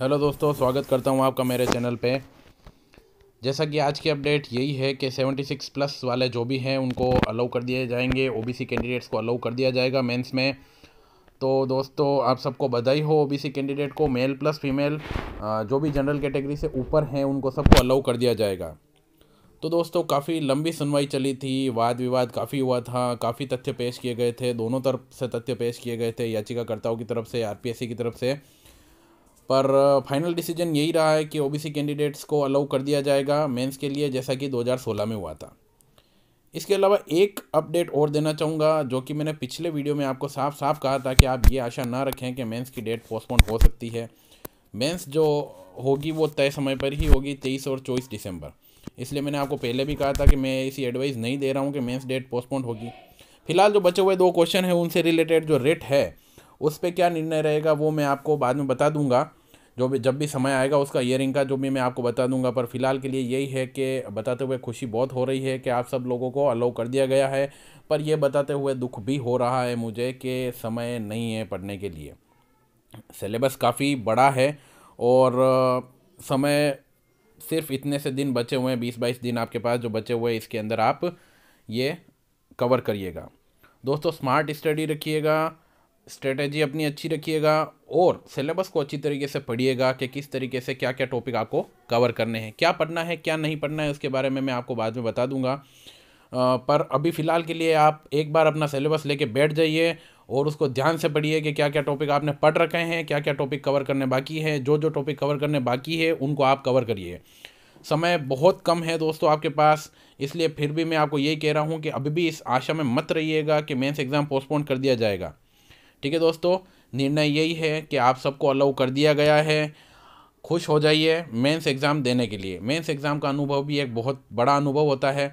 hello दोस्तों स्वागत करता हूँ आपका मेरे चैनल पे जैसा कि आज की अपडेट यही है कि 76 प्लस वाले जो भी हैं उनको अलाउ कर दिए जाएंगे ओबीसी कैंडिडेट्स को अलाउ कर दिया जाएगा मेंस में तो दोस्तों आप सबको बधाई हो ओबीसी कैंडिडेट को मेल प्लस फीमेल जो भी जनरल कैटेगरी से ऊपर हैं उनको सबको अलाउ कर दिया जाएगा तो दोस्तों काफ़ी लंबी सुनवाई चली थी वाद विवाद काफ़ी हुआ था काफ़ी तथ्य पेश किए गए थे दोनों तरफ से तथ्य पेश किए गए थे याचिकाकर्ताओं की तरफ से आरपीएससी की तरफ से पर फाइनल डिसीजन यही रहा है कि ओबीसी कैंडिडेट्स को अलाउ कर दिया जाएगा मेंस के लिए जैसा कि 2016 में हुआ था इसके अलावा एक अपडेट और देना चाहूँगा जो कि मैंने पिछले वीडियो में आपको साफ साफ कहा था कि आप ये आशा ना रखें कि मेंस की डेट पोस्टपोन हो सकती है मेंस जो होगी वो तय समय पर ही होगी तेईस और चौबीस दिसंबर इसलिए मैंने आपको पहले भी कहा था कि मैं इसी एडवाइस नहीं दे रहा हूँ कि मेंस डेट पोस्टपोन होगी फिलहाल जो बचे हुए दो क्वेश्चन हैं उनसे रिलेटेड जो रेट है उस पर क्या निर्णय रहेगा वो मैं आपको बाद में बता दूंगा जो भी जब भी समय आएगा उसका ईयरिंग का जो भी मैं आपको बता दूंगा पर फिलहाल के लिए यही है कि बताते हुए खुशी बहुत हो रही है कि आप सब लोगों को अलाउ कर दिया गया है पर यह बताते हुए दुख भी हो रहा है मुझे कि समय नहीं है पढ़ने के लिए सिलेबस काफ़ी बड़ा है और समय सिर्फ इतने से दिन बचे हुए हैं बीस बाईस दिन आपके पास जो बचे हुए हैं इसके अंदर आप ये कवर करिएगा दोस्तों स्मार्ट स्टडी रखिएगा स्ट्रेटेजी अपनी अच्छी रखिएगा और सिलेबस को अच्छी तरीके से पढ़िएगा कि किस तरीके से क्या क्या टॉपिक आपको कवर करने हैं क्या पढ़ना है क्या नहीं पढ़ना है उसके बारे में मैं आपको बाद में बता दूंगा पर अभी फ़िलहाल के लिए आप एक बार अपना सिलेबस लेके बैठ जाइए और उसको ध्यान से पढ़िए कि क्या क्या टॉपिक आपने पढ़ रखे हैं क्या क्या टॉपिक कवर करने बाकी है जो जो टॉपिक कवर करने बाकी है उनको आप कवर करिए समय बहुत कम है दोस्तों आपके पास इसलिए फिर भी मैं आपको यही कह रहा हूँ कि अभी भी इस आशा में मत रहिएगा कि मेंस एग्ज़ाम पोस्टपोन कर दिया जाएगा ठीक है दोस्तों निर्णय यही है कि आप सबको अलाउ कर दिया गया है खुश हो जाइए मेंस एग्ज़ाम देने के लिए मेंस एग्ज़ाम का अनुभव भी एक बहुत बड़ा अनुभव होता है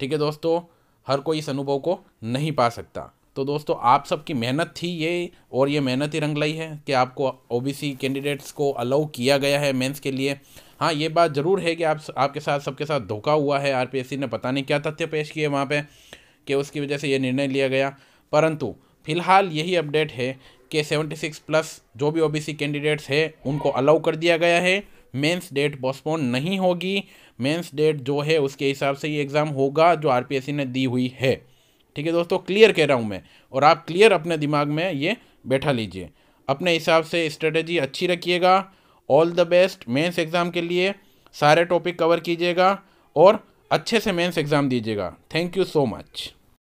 ठीक है दोस्तों हर कोई इस अनुभव को नहीं पा सकता तो दोस्तों आप सबकी मेहनत थी ये और ये मेहनत ही रंग लाई है कि आपको ओबीसी कैंडिडेट्स को अलाउ किया गया है मेंस के लिए हाँ ये बात ज़रूर है कि आप आपके साथ सबके साथ धोखा हुआ है आरपीएससी ने पता नहीं क्या तथ्य पेश किए वहाँ पे कि उसकी वजह से ये निर्णय लिया गया परंतु फिलहाल यही अपडेट है कि 76 प्लस जो भी ओबीसी कैंडिडेट्स है उनको अलाउ कर दिया गया है मेंस डेट पोस्टपोन नहीं होगी मेंस डेट जो है उसके हिसाब से ये एग्ज़ाम होगा जो आरपीएससी ने दी हुई है ठीक है दोस्तों क्लियर कह रहा हूँ मैं और आप क्लियर अपने दिमाग में ये बैठा लीजिए अपने हिसाब से स्ट्रेटेजी अच्छी रखिएगा all the best mains exam के लिए सारे टॉपिक कवर कीजिएगा और अच्छे से मेंस एग्ज़ाम दीजिएगा थैंक यू सो मच